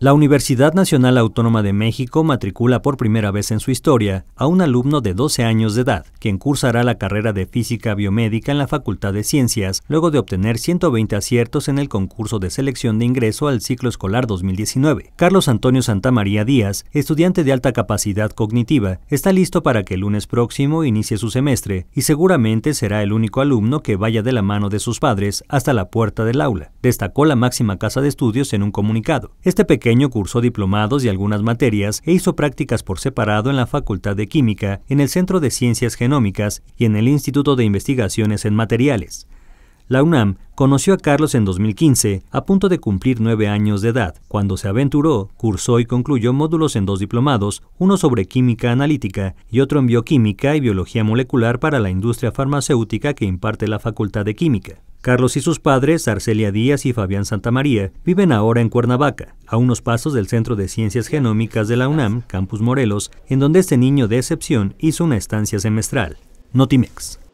La Universidad Nacional Autónoma de México matricula por primera vez en su historia a un alumno de 12 años de edad, quien cursará la carrera de Física Biomédica en la Facultad de Ciencias, luego de obtener 120 aciertos en el concurso de selección de ingreso al ciclo escolar 2019. Carlos Antonio Santamaría Díaz, estudiante de alta capacidad cognitiva, está listo para que el lunes próximo inicie su semestre y seguramente será el único alumno que vaya de la mano de sus padres hasta la puerta del aula destacó la máxima casa de estudios en un comunicado. Este pequeño cursó diplomados y algunas materias e hizo prácticas por separado en la Facultad de Química, en el Centro de Ciencias Genómicas y en el Instituto de Investigaciones en Materiales. La UNAM conoció a Carlos en 2015, a punto de cumplir nueve años de edad. Cuando se aventuró, cursó y concluyó módulos en dos diplomados, uno sobre química analítica y otro en bioquímica y biología molecular para la industria farmacéutica que imparte la Facultad de Química. Carlos y sus padres, Arcelia Díaz y Fabián Santamaría, viven ahora en Cuernavaca, a unos pasos del Centro de Ciencias Genómicas de la UNAM, Campus Morelos, en donde este niño de excepción hizo una estancia semestral. Notimex.